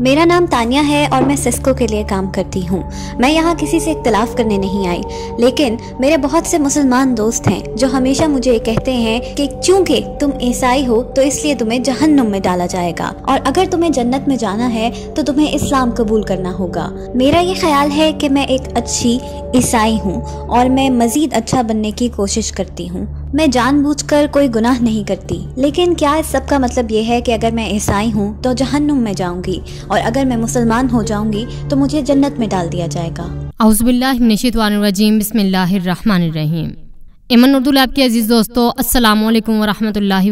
मेरा नाम तानिया है और मैं सिस्को के लिए काम करती हूँ मैं यहाँ किसी से इख्तलाफ करने नहीं आई लेकिन मेरे बहुत से मुसलमान दोस्त हैं जो हमेशा मुझे ये कहते हैं कि चूंकि तुम ईसाई हो तो इसलिए तुम्हें जहन्नुम में डाला जाएगा और अगर तुम्हें जन्नत में जाना है तो तुम्हें इस्लाम कबूल करना होगा मेरा ये ख्याल है कि मैं एक अच्छी ईसाई हूँ और मैं मज़ीद अच्छा बनने की कोशिश करती हूँ मैं जानबूझकर कोई गुनाह नहीं करती लेकिन क्या इस सब का मतलब ये है कि अगर मैं ईसाई हूँ तो जहन्नुम में जाऊँगी और अगर मैं मुसलमान हो जाऊँगी तो मुझे जन्नत में डाल दिया जाएगा अउज़बिल्लाशितवानरजीम बसमीम इमन उर्दू लैब के अजीज़ दोस्तों अस्सलाम वालेकुम वरहमतुल्लाहि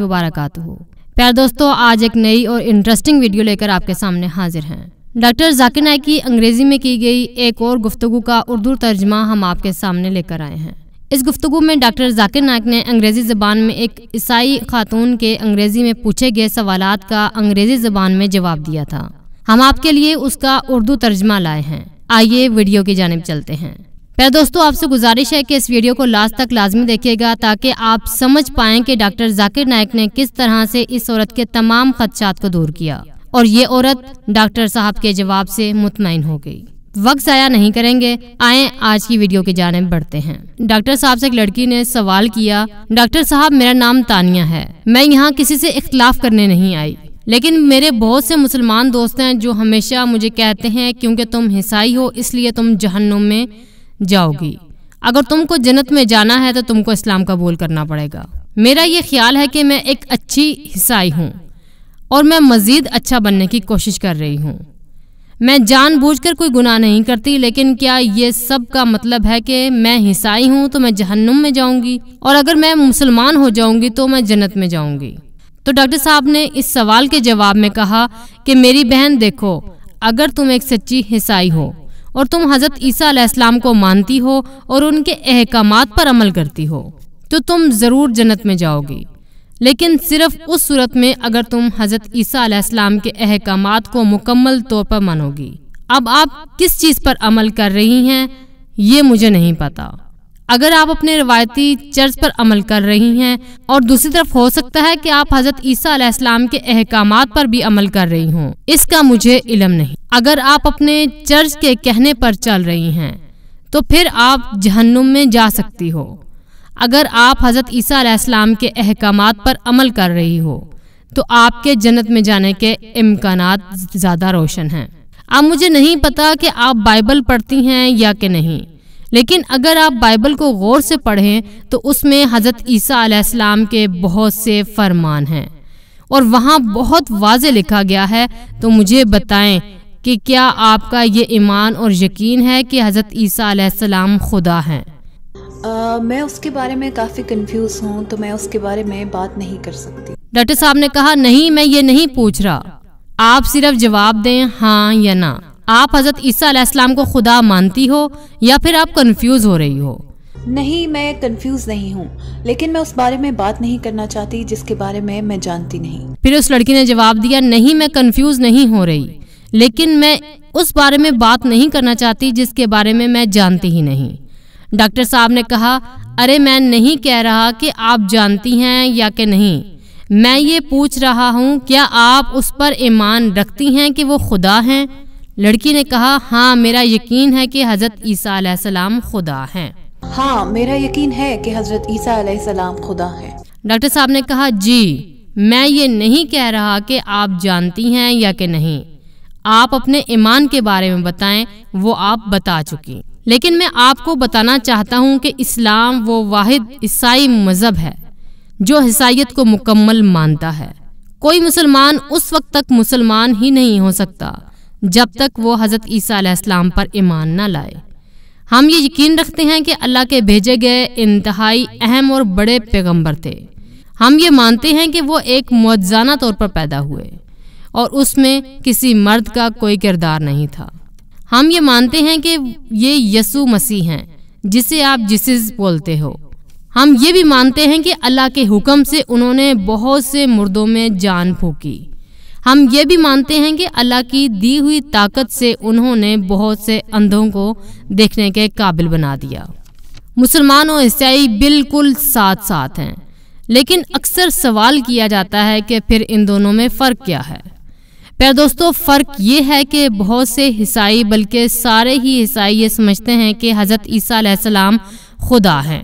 प्यार दोस्तों आज एक नई और इंटरेस्टिंग वीडियो लेकर आपके सामने हाजिर हैं डॉक्टर जाकिर नायक की अंग्रेज़ी में की गई एक और गुफ्तु का उर्दू तर्जमा हम आपके सामने लेकर आए हैं इस गुफ्तु में डॉक्टर जाकिर नायक ने अंग्रेज़ी ज़बान में एक ईसाई खातून के अंग्रेज़ी में पूछे गए सवाल का अंग्रेज़ी ज़बान में जवाब दिया था हम आपके लिए उसका उर्दू तर्जमा लाए हैं आइए वीडियो की जानब चलते हैं पहले दोस्तों आपसे गुजारिश है कि इस वीडियो को लास्ट तक लाजमी देखिएगा ताकि आप समझ पाएँ कि डॉक्टर जाकिर नायक ने किस तरह से इस औरत के तमाम खदशात को दूर किया और ये औरत डॉक्टर साहब के जवाब से मुतमिन हो गई वक्त ज़ाया नहीं करेंगे आए आज की वीडियो की जाने बढ़ते हैं डॉक्टर साहब से एक लड़की ने सवाल किया डॉक्टर साहब मेरा नाम तानिया है मैं यहाँ किसी से इख्तलाफ करने नहीं आई लेकिन मेरे बहुत से मुसलमान दोस्त हैं जो हमेशा मुझे कहते हैं क्योंकि तुम हिसाई हो इसलिए तुम जहन्नुम में जाओगी अगर तुमको जन्नत में जाना है तो तुमको इस्लाम कबूल करना पड़ेगा मेरा ये ख्याल है कि मैं एक अच्छी हिसाई हूँ और मैं मज़ीद अच्छा बनने की कोशिश कर रही हूँ मैं जानबूझकर कोई गुनाह नहीं करती लेकिन क्या ये सब का मतलब है कि मैं हिसाई हूँ तो मैं जहन्नुम में जाऊंगी और अगर मैं मुसलमान हो जाऊंगी तो मैं जन्नत में जाऊंगी तो डॉक्टर साहब ने इस सवाल के जवाब में कहा कि मेरी बहन देखो अगर तुम एक सच्ची हिसाई हो और तुम हज़रत ईसा को मानती हो और उनके अहकाम पर अमल करती हो तो तुम ज़रूर जन्नत में जाओगी लेकिन सिर्फ उस सूरत में अगर तुम हजरत ईसा के अहकाम को मुकम्मल तौर पर मानोगी अब आप किस चीज़ पर अमल कर रही हैं ये मुझे नहीं पता अगर आप अपने रवायती चर्च पर अमल कर रही हैं और दूसरी तरफ हो सकता है कि आप हजरत ईसा के अहकाम पर भी अमल कर रही हों इसका मुझे इलम नहीं अगर आप अपने चर्च के कहने पर चल रही हैं तो फिर आप जहन्नुम में जा सकती हो अगर आप हज़रत ईसा के अहकाम पर अमल कर रही हो तो आपके जन्नत में जाने के इम्कान ज़्यादा रोशन हैं अब मुझे नहीं पता कि आप बाइबल पढ़ती हैं या कि नहीं लेकिन अगर आप बाइबल को गौर से पढ़ें तो उसमें हज़रत ईसा आसमाम के बहुत से फरमान हैं और वहाँ बहुत वाज लिखा गया है तो मुझे बताएं कि क्या आपका ये ईमान और यकीन है कि हज़रत ईसा आसमाम खुदा हैं आ, मैं उसके बारे में काफ़ी कंफ्यूज हूँ तो मैं उसके बारे में बात नहीं कर सकती डॉक्टर साहब ने कहा नहीं मैं ये नहीं पूछ रहा आप सिर्फ जवाब दें हाँ या ना आप हजरत ईसा को खुदा मानती हो या फिर आप कंफ्यूज हो रही हो नहीं मैं कंफ्यूज नहीं हूँ लेकिन मैं उस बारे में बात नहीं करना चाहती जिसके बारे में मैं जानती नहीं फिर उस लड़की ने जवाब दिया नहीं मैं कंफ्यूज नहीं हो रही लेकिन मैं उस बारे में बात नहीं करना चाहती जिसके बारे में मैं जानती ही नहीं डॉक्टर साहब ने कहा अरे मैं नहीं कह रहा कि आप जानती हैं या कि नहीं मैं ये पूछ रहा हूँ क्या आप उस पर ईमान रखती हैं कि वो खुदा हैं लड़की ने कहा हाँ मेरा यकीन है कि हज़रत ईसा सलाम खुदा हैं हाँ मेरा यकीन है कि हज़रत ईसा सलाम खुदा हैं डॉक्टर साहब ने कहा जी मैं ये नहीं कह रहा कि आप जानती हैं या कि नहीं आप अपने ईमान के बारे में बताएं वो आप बता चुकी लेकिन मैं आपको बताना चाहता हूँ कि इस्लाम वो वाहिद ईसाई मज़हब है जो ईसाइत को मुकम्मल मानता है कोई मुसलमान उस वक्त तक मुसलमान ही नहीं हो सकता जब तक वो हज़रत ईसा पर ईमान ना लाए हम ये यकीन रखते हैं कि अल्लाह के भेजे गए इंतहाई अहम और बड़े पैगंबर थे हम ये मानते हैं कि वो एक मुआजाना तौर पर पैदा हुए और उसमें किसी मर्द का कोई किरदार नहीं था हम ये मानते हैं कि ये यसु मसीह हैं जिसे आप जिसिस बोलते हो हम ये भी मानते हैं कि अल्लाह के हुक्म से उन्होंने बहुत से मुर्दों में जान फूकी हम ये भी मानते हैं कि अल्लाह की दी हुई ताकत से उन्होंने बहुत से अंधों को देखने के काबिल बना दिया मुसलमान और ईसाई बिल्कुल साथ साथ हैं लेकिन अक्सर सवाल किया जाता है कि फिर इन दोनों में फ़र्क क्या है पर दोस्तों फ़र्क ये है कि बहुत से ईसाई बल्कि सारे ही ईसाई ये समझते हैं कि हज़रत ईसा सलाम खुदा हैं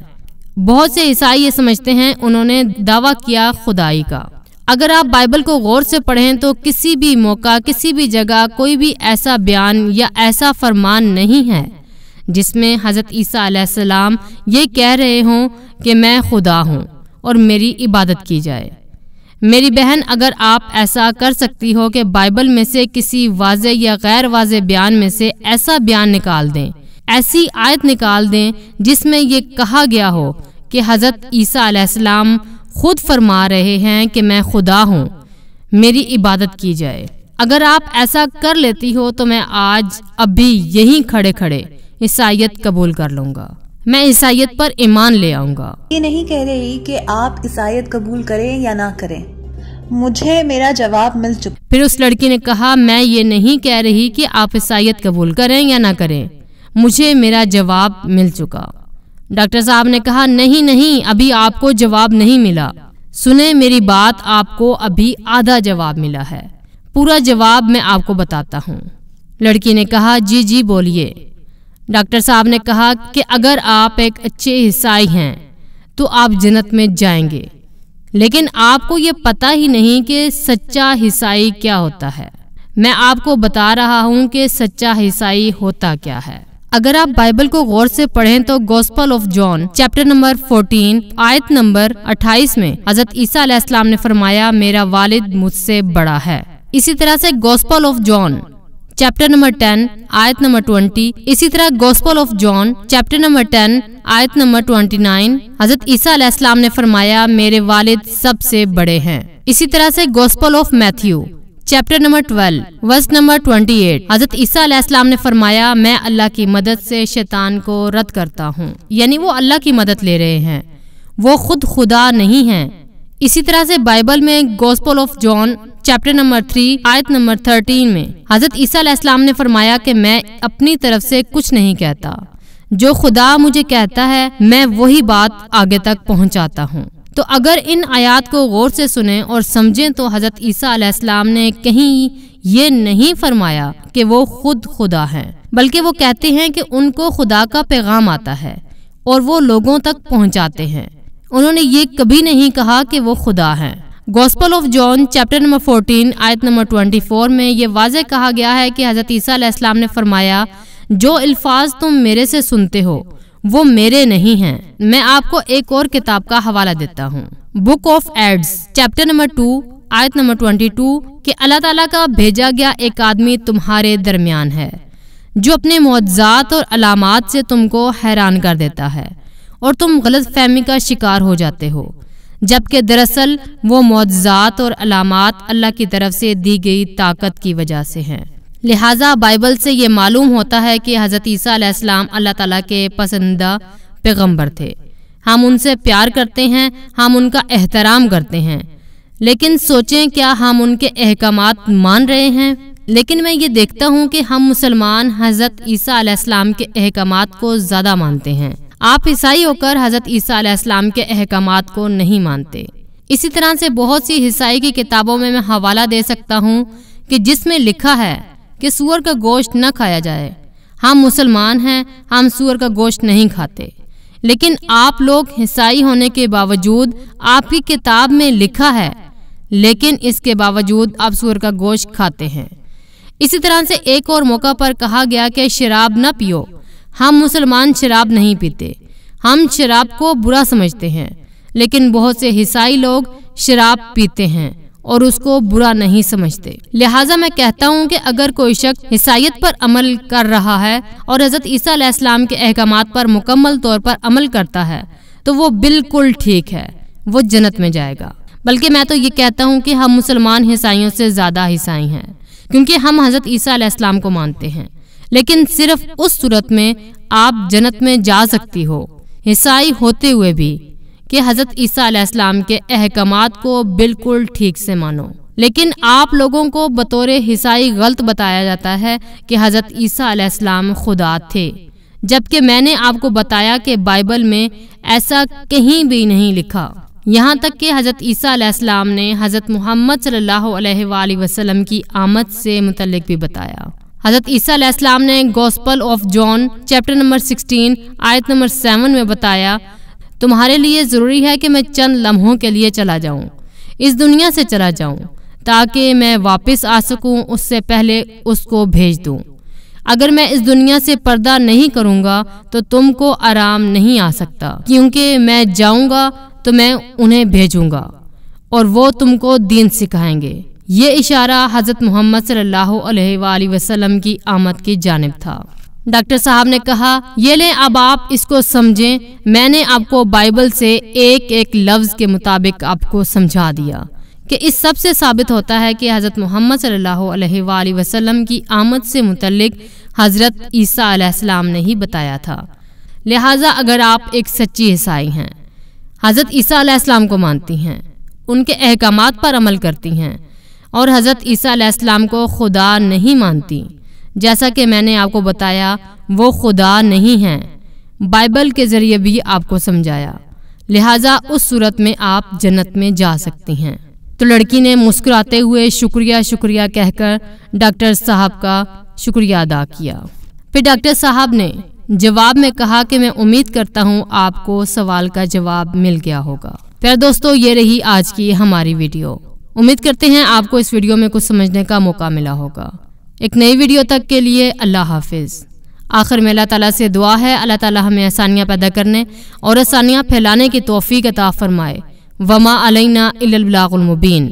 बहुत से ईसाई ये समझते हैं उन्होंने दावा किया खुदाई का अगर आप बाइबल को गौर से पढ़ें तो किसी भी मौका किसी भी जगह कोई भी ऐसा बयान या ऐसा फरमान नहीं है जिसमें हज़रत ईसा ये कह रहे हों कि मैं खुदा हूँ और मेरी इबादत की जाए मेरी बहन अगर आप ऐसा कर सकती हो कि बाइबल में से किसी वाज या गैर वाज बयान में से ऐसा बयान निकाल दें ऐसी आयत निकाल दें जिसमें ये कहा गया हो कि हज़रत ईसा आसमाम खुद फरमा रहे हैं कि मैं खुदा हूँ मेरी इबादत की जाए अगर आप ऐसा कर लेती हो तो मैं आज अब भी यहीं खड़े खड़े ईसाइत कबूल कर लूँगा मैं ईसाइत पर ईमान ले आऊंगा ये नहीं कह रही कि आप ईसाइत कबूल करें या ना करें मुझे मेरा जवाब मिल चुका फिर उस लड़की ने कहा मैं ये नहीं कह रही कि आप ईसाइत कबूल करें या ना करें मुझे मेरा जवाब मिल चुका डॉक्टर साहब ने कहा नहीं नहीं अभी आपको जवाब नहीं मिला सुने मेरी बात आपको अभी आधा जवाब मिला है पूरा जवाब मैं आपको बताता हूँ लड़की ने कहा जी जी बोलिए डॉक्टर साहब ने कहा कि अगर आप एक अच्छे ईसाई हैं तो आप जन्नत में जाएंगे लेकिन आपको ये पता ही नहीं कि सच्चा ईसाई क्या होता है मैं आपको बता रहा हूँ कि सच्चा ईसाई होता क्या है अगर आप बाइबल को गौर से पढ़ें तो gospel of John chapter number 14 आयत नंबर 28 में हजरत ईसा ने फरमाया मेरा वालिद मुझसे बड़ा है इसी तरह से gospel of John chapter number ten आयत नंबर ट्वेंटी इसी तरह gospel of John chapter number ten आयत number twenty nine Hazrat Isa ने फरमाया मेरे वालिद सबसे बड़े हैं इसी तरह से gospel of Matthew chapter number twelve verse number twenty eight Hazrat Isa ने फरमाया मैं अल्लाह की मदद से शैतान को रद्द करता हूँ यानी वो अल्लाह की मदद ले रहे हैं वो खुद खुदा नहीं है इसी तरह से बाइबल में gospel of John chapter number three आयत नंबर थर्टीन में हजरत ईसा ने फरमाया कि मैं अपनी तरफ से कुछ नहीं कहता जो खुदा मुझे कहता है मैं वही बात आगे तक पहुंचाता हूँ तो अगर इन आयात को गौर से सुने और समझें तो हजरत ईसा ने कहीं ये नहीं फरमाया कि वो खुद खुदा हैं बल्कि वो कहते हैं कि उनको खुदा का पैगाम आता है और वो लोगों तक पहुँचाते हैं उन्होंने ये कभी नहीं कहा कि वो खुदा हैं gospel of John chapter number 14 आयत नंबर 24 में यह वाज कहा गया है कि हज़रत ईसीम ने फरमाया जो अल्फाज तुम मेरे से सुनते हो वो मेरे नहीं हैं मैं आपको एक और किताब का हवाला देता हूँ book of Acts chapter number two आयत नंबर ट्वेंटी टू कि अल्लाह ताला का भेजा गया एक आदमी तुम्हारे दरमियान है जो अपने मुआजात और अलामत से तुमको हैरान कर देता है और तुम गलत फहमी का शिकार हो जाते हो जबकि दरअसल वो मुआजात और अलामत अल्लाह की तरफ से दी गई ताकत की वजह से हैं लिहाजा बाइबल से ये मालूम होता है कि हज़रत ईसीम अल्लाह ताला के पसंदा पैगम्बर थे हम उनसे प्यार करते हैं हम उनका एहतराम करते हैं लेकिन सोचें क्या हम उनके अहकाम मान रहे हैं लेकिन मैं ये देखता हूँ कि हम मुसलमान हज़रत ईसा के अहकाम को ज़्यादा मानते हैं आप ईसाई होकर हजरत ईसा के अहकाम को नहीं मानते इसी तरह से बहुत सी ईसाई की किताबों में मैं हवाला दे सकता हूँ कि जिसमें लिखा है कि सूअर का गोश्त न खाया जाए हम मुसलमान हैं हम सूअर का गोश्त नहीं खाते लेकिन आप लोग ईसाई होने के बावजूद आपकी किताब में लिखा है लेकिन इसके बावजूद आप सूअर का गोश्त खाते हैं इसी तरह से एक और मौका पर कहा गया कि शराब न पियो हम मुसलमान शराब नहीं पीते हम शराब को बुरा समझते हैं लेकिन बहुत से ईसाई लोग शराब पीते हैं और उसको बुरा नहीं समझते लिहाजा मैं कहता हूँ कि अगर कोई शख्स ईसाइत पर अमल कर रहा है और हजरत ईसा इस्लाम के अहकाम पर मुकम्मल तौर पर अमल करता है तो वो बिल्कुल ठीक है वो जन्नत में जाएगा बल्कि मैं तो ये कहता हूँ कि हम मुसलमान ईसाइयों से ज़्यादा ईसाई हैं क्योंकि हम हजरत ईसा इस्लाम को मानते हैं लेकिन सिर्फ उस सूरत में आप जन्नत में जा सकती हो ईसाई होते हुए भी कि हज़रत ईसा के अहकाम को बिल्कुल ठीक से मानो लेकिन आप लोगों को बतौर हिसाई गलत बताया जाता है कि हज़रत ईसा खुदा थे जबकि मैंने आपको बताया कि बाइबल में ऐसा कहीं भी नहीं लिखा यहाँ तक कि हज़रत ईसा ने हज़रत मोहम्मद सल्लल्लाहु अलैहि वसल्लम की आमद से मुतलक भी बताया हजरत ईसा ने gospel of John chapter number 16 आयत नंबर 7 में बताया तुम्हारे लिए ज़रूरी है कि मैं चंद लम्हों के लिए चला जाऊँ इस दुनिया से चला जाऊँ ताकि मैं वापस आ सकूँ उससे पहले उसको भेज दूँ अगर मैं इस दुनिया से पर्दा नहीं करूँगा तो तुमको आराम नहीं आ सकता क्योंकि मैं जाऊँगा तो मैं उन्हें भेजूँगा और वो तुमको दीन सिखाएंगे ये इशारा हज़रत मोहम्मद सल्लल्लाहु वसलम की आमद की जानब था डॉक्टर साहब ने कहा ये लें अब आप इसको समझें मैंने आपको बाइबल से एक एक लफ्ज़ के मुताबिक आपको समझा दिया कि इस सब से साबित होता है कि हज़रत मोहम्मद सल्लल्लाहु वसल्लम की आमद से मुतलक हज़रत ईसा ने ही बताया था लिहाजा अगर आप एक सच्ची ईसाई हैं हज़रत ईसा अलैहिस्सलाम को मानती हैं उनके अहकाम पर अमल करती हैं और हज़रत ईसा को खुदा नहीं मानती जैसा कि मैंने आपको बताया वो खुदा नहीं हैं बाइबल के ज़रिए भी आपको समझाया लिहाजा उस सूरत में आप जन्नत में जा सकती हैं तो लड़की ने मुस्कुराते हुए शुक्रिया शुक्रिया कहकर डॉक्टर साहब का शुक्रिया अदा किया फिर डॉक्टर साहब ने जवाब में कहा कि मैं उम्मीद करता हूँ आपको सवाल का जवाब मिल गया होगा प्यार दोस्तों ये रही आज की हमारी वीडियो उम्मीद करते हैं आपको इस वीडियो में कुछ समझने का मौका मिला होगा एक नई वीडियो तक के लिए अल्लाह हाफिज़ आखिर में अल्लाह ताला से दुआ है अल्लाह ताला हमें आसानियाँ पैदा करने और आसानियाँ फैलाने की तोफ़ी का ताफरमाए फरमाए वमा अलैना इल्लागुलमुबीन